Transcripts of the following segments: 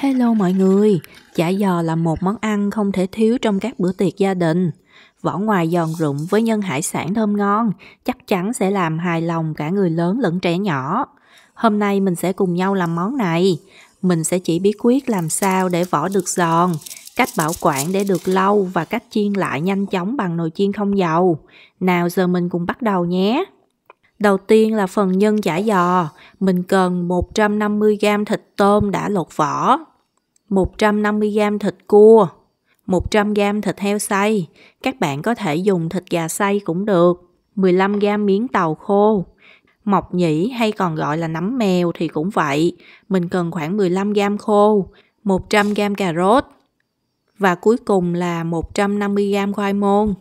Hello mọi người, chả giò là một món ăn không thể thiếu trong các bữa tiệc gia đình. Vỏ ngoài giòn rụng với nhân hải sản thơm ngon, chắc chắn sẽ làm hài lòng cả người lớn lẫn trẻ nhỏ. Hôm nay mình sẽ cùng nhau làm món này. Mình sẽ chỉ bí quyết làm sao để vỏ được giòn, cách bảo quản để được lâu và cách chiên lại nhanh chóng bằng nồi chiên không dầu. Nào giờ mình cùng bắt đầu nhé. Đầu tiên là phần nhân chả giò, mình cần 150g thịt tôm đã lột vỏ, 150g thịt cua, 100g thịt heo xay, các bạn có thể dùng thịt gà xay cũng được, 15g miếng tàu khô, mọc nhĩ hay còn gọi là nấm mèo thì cũng vậy, mình cần khoảng 15g khô, 100g cà rốt và cuối cùng là 150g khoai môn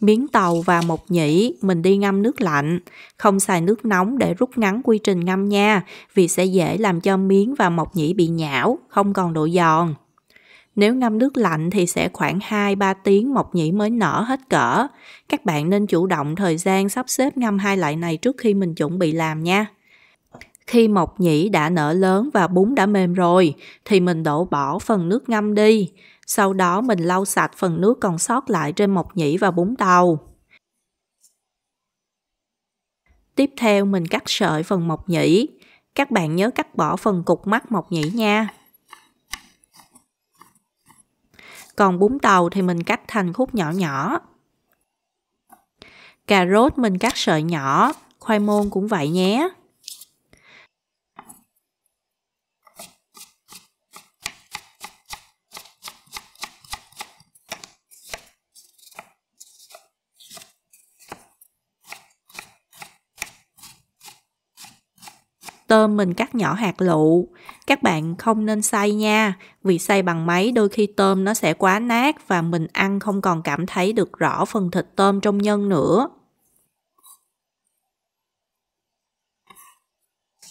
miếng tàu và mộc nhĩ mình đi ngâm nước lạnh. Không xài nước nóng để rút ngắn quy trình ngâm nha, vì sẽ dễ làm cho miếng và mộc nhĩ bị nhão, không còn độ giòn. Nếu ngâm nước lạnh thì sẽ khoảng 2-3 tiếng mộc nhĩ mới nở hết cỡ. Các bạn nên chủ động thời gian sắp xếp ngâm hai loại này trước khi mình chuẩn bị làm nha. Khi mộc nhĩ đã nở lớn và bún đã mềm rồi thì mình đổ bỏ phần nước ngâm đi. Sau đó mình lau sạch phần nước còn sót lại trên mộc nhĩ và bún tàu. Tiếp theo mình cắt sợi phần mộc nhĩ. Các bạn nhớ cắt bỏ phần cục mắt mộc nhĩ nha. Còn bún tàu thì mình cắt thành khúc nhỏ nhỏ. Cà rốt mình cắt sợi nhỏ, khoai môn cũng vậy nhé. tôm mình cắt nhỏ hạt lựu. Các bạn không nên xay nha, vì xay bằng máy đôi khi tôm nó sẽ quá nát và mình ăn không còn cảm thấy được rõ phần thịt tôm trong nhân nữa.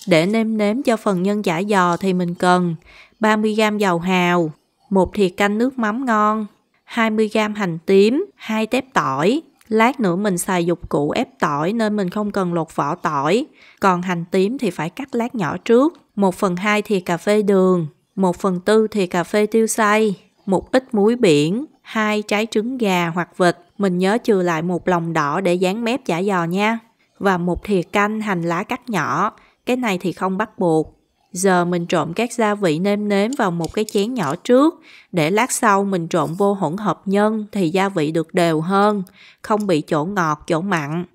Để nêm nếm cho phần nhân chả giò thì mình cần 30g dầu hào, một thìa canh nước mắm ngon, 20g hành tím, 2 tép tỏi, Lát nữa mình xài dụng cụ ép tỏi nên mình không cần lột vỏ tỏi. Còn hành tím thì phải cắt lát nhỏ trước. 1 phần 2 thìa cà phê đường, 1 phần 4 thì cà phê tiêu xay, một ít muối biển, hai trái trứng gà hoặc vịt. Mình nhớ trừ lại một lòng đỏ để dán mép chả giò nha. Và một thìa canh hành lá cắt nhỏ. Cái này thì không bắt buộc. Giờ mình trộn các gia vị nêm nếm vào một cái chén nhỏ trước, để lát sau mình trộn vô hỗn hợp nhân thì gia vị được đều hơn, không bị chỗ ngọt, chỗ mặn.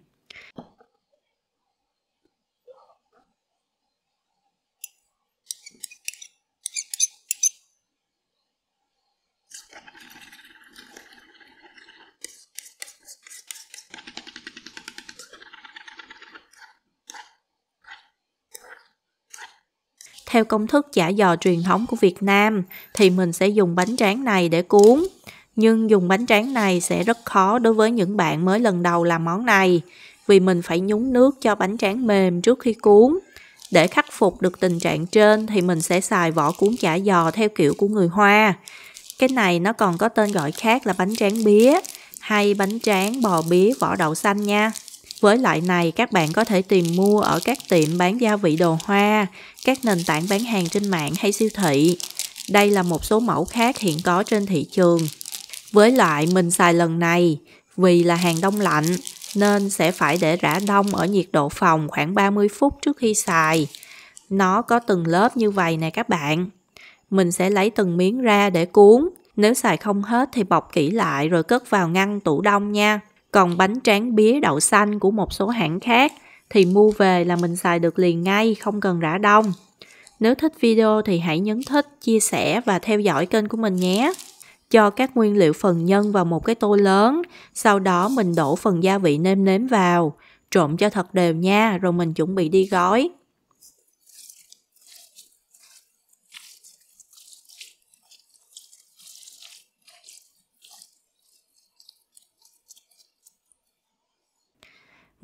theo công thức chả giò truyền thống của Việt Nam thì mình sẽ dùng bánh tráng này để cuốn. Nhưng dùng bánh tráng này sẽ rất khó đối với những bạn mới lần đầu làm món này vì mình phải nhúng nước cho bánh tráng mềm trước khi cuốn. Để khắc phục được tình trạng trên thì mình sẽ xài vỏ cuốn chả giò theo kiểu của người Hoa. Cái này nó còn có tên gọi khác là bánh tráng bía hay bánh tráng bò bía vỏ đậu xanh nha. Với loại này các bạn có thể tìm mua ở các tiệm bán gia vị đồ hoa, các nền tảng bán hàng trên mạng hay siêu thị. Đây là một số mẫu khác hiện có trên thị trường. Với loại mình xài lần này, vì là hàng đông lạnh nên sẽ phải để rã đông ở nhiệt độ phòng khoảng 30 phút trước khi xài. Nó có từng lớp như vậy nè các bạn. Mình sẽ lấy từng miếng ra để cuốn. Nếu xài không hết thì bọc kỹ lại rồi cất vào ngăn tủ đông nha. Còn bánh tráng bía đậu xanh của một số hãng khác thì mua về là mình xài được liền ngay, không cần rã đông. Nếu thích video thì hãy nhấn thích, chia sẻ và theo dõi kênh của mình nhé. Cho các nguyên liệu phần nhân vào một cái tô lớn, sau đó mình đổ phần gia vị nêm nếm vào, trộn cho thật đều nha, rồi mình chuẩn bị đi gói.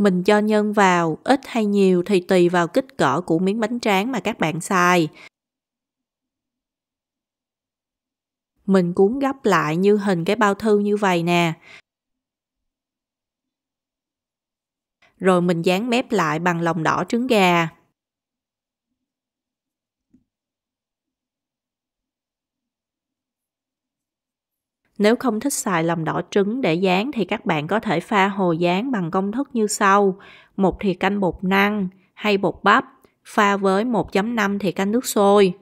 Mình cho nhân vào, ít hay nhiều thì tùy vào kích cỡ của miếng bánh tráng mà các bạn xài. Mình cuốn gấp lại như hình cái bao thư như vậy nè. Rồi mình dán mép lại bằng lòng đỏ trứng gà. Nếu không thích xài lòng đỏ trứng để dán thì các bạn có thể pha hồ dán bằng công thức như sau. một thì canh bột năng hay bột bắp pha với 1.5 thì canh nước sôi.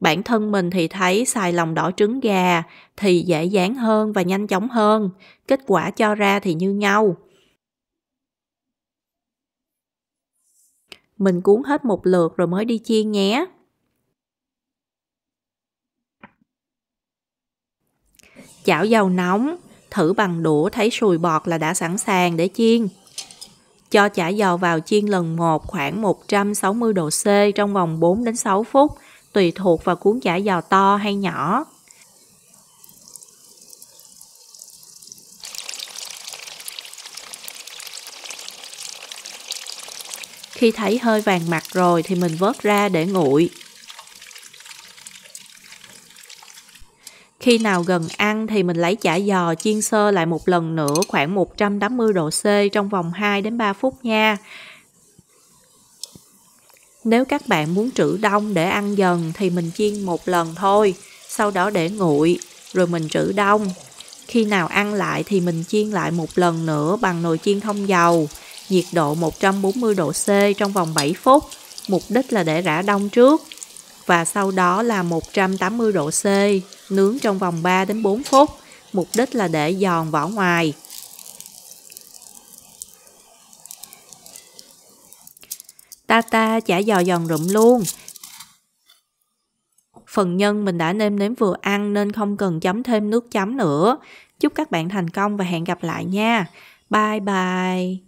Bản thân mình thì thấy xài lòng đỏ trứng gà thì dễ dán hơn và nhanh chóng hơn. Kết quả cho ra thì như nhau. Mình cuốn hết một lượt rồi mới đi chiên nhé. Chảo dầu nóng, thử bằng đũa thấy sùi bọt là đã sẵn sàng để chiên. Cho chả dầu vào chiên lần một khoảng 160 độ C trong vòng 4 đến 6 phút, tùy thuộc vào cuốn chả dầu to hay nhỏ. Khi thấy hơi vàng mặt rồi thì mình vớt ra để nguội. Khi nào gần ăn thì mình lấy chả giò chiên sơ lại một lần nữa khoảng 180 độ C trong vòng 2 đến 3 phút nha. Nếu các bạn muốn trữ đông để ăn dần thì mình chiên một lần thôi, sau đó để nguội rồi mình trữ đông. Khi nào ăn lại thì mình chiên lại một lần nữa bằng nồi chiên thông dầu, nhiệt độ 140 độ C trong vòng 7 phút, mục đích là để rã đông trước và sau đó là 180 độ C, nướng trong vòng 3 đến 4 phút, mục đích là để giòn vỏ ngoài. Tata chả giò giòn rụm luôn. Phần nhân mình đã nêm nếm vừa ăn nên không cần chấm thêm nước chấm nữa. Chúc các bạn thành công và hẹn gặp lại nha. Bye bye.